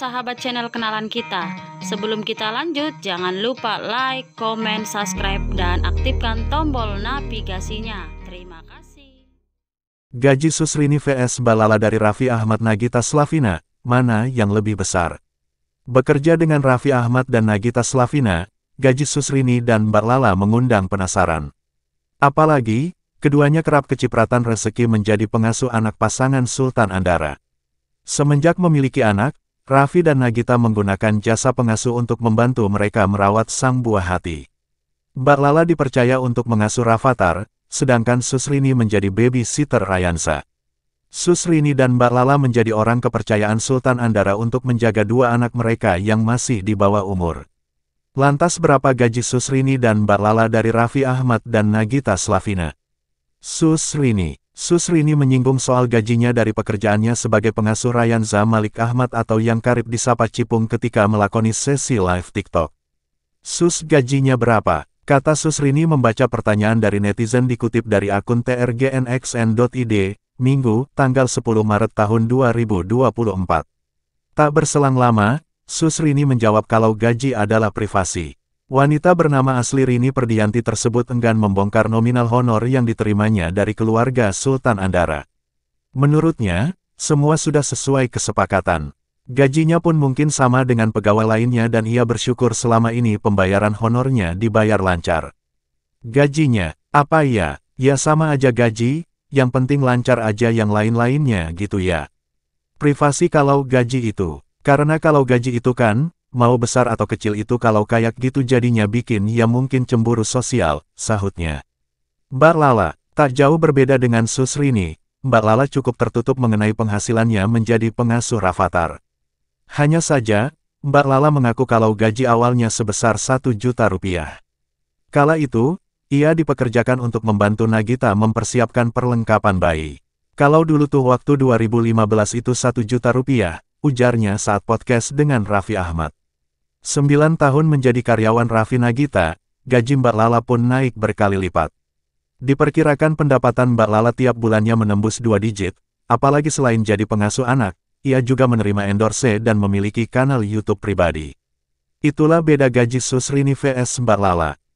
sahabat channel kenalan kita. Sebelum kita lanjut, jangan lupa like, comment, subscribe, dan aktifkan tombol navigasinya. Terima kasih. Gaji Susrini vs Balala dari Raffi Ahmad Nagita Slavina, mana yang lebih besar? Bekerja dengan Raffi Ahmad dan Nagita Slavina, gaji Susrini dan Balala mengundang penasaran. Apalagi, keduanya kerap kecipratan rezeki menjadi pengasuh anak pasangan Sultan Andara. Semenjak memiliki anak, Raffi dan Nagita menggunakan jasa pengasuh untuk membantu mereka merawat sang buah hati. Mbak Lala dipercaya untuk mengasuh Rafathar, sedangkan Susrini menjadi babysitter Rayansa. Susrini dan Mbak Lala menjadi orang kepercayaan Sultan Andara untuk menjaga dua anak mereka yang masih di bawah umur. Lantas berapa gaji Susrini dan Mbak Lala dari Raffi Ahmad dan Nagita Slavina? Susrini Susrini menyinggung soal gajinya dari pekerjaannya sebagai pengasuh Ryanza Malik Ahmad atau yang karib disapa Cipung ketika melakoni sesi live TikTok. Sus gajinya berapa? Kata Susrini membaca pertanyaan dari netizen dikutip dari akun trgnxn.id, Minggu, tanggal 10 Maret tahun 2024. Tak berselang lama, Susrini menjawab kalau gaji adalah privasi. Wanita bernama asli Rini Perdianti tersebut enggan membongkar nominal honor yang diterimanya dari keluarga Sultan Andara. Menurutnya, semua sudah sesuai kesepakatan. Gajinya pun mungkin sama dengan pegawai lainnya dan ia bersyukur selama ini pembayaran honornya dibayar lancar. Gajinya, apa ya, ya sama aja gaji, yang penting lancar aja yang lain-lainnya gitu ya. Privasi kalau gaji itu, karena kalau gaji itu kan, mau besar atau kecil itu kalau kayak gitu jadinya bikin ya mungkin cemburu sosial, sahutnya. Mbak Lala, tak jauh berbeda dengan Susrini, Mbak Lala cukup tertutup mengenai penghasilannya menjadi pengasuh Rafathar. Hanya saja, Mbak Lala mengaku kalau gaji awalnya sebesar 1 juta rupiah. Kala itu, ia dipekerjakan untuk membantu Nagita mempersiapkan perlengkapan bayi. Kalau dulu tuh waktu 2015 itu 1 juta rupiah, ujarnya saat podcast dengan Raffi Ahmad. Sembilan tahun menjadi karyawan Raffi Nagita, gaji Mbak Lala pun naik berkali lipat. Diperkirakan pendapatan Mbak Lala tiap bulannya menembus dua digit, apalagi selain jadi pengasuh anak, ia juga menerima endorse dan memiliki kanal YouTube pribadi. Itulah beda gaji Susrini vs Mbak Lala.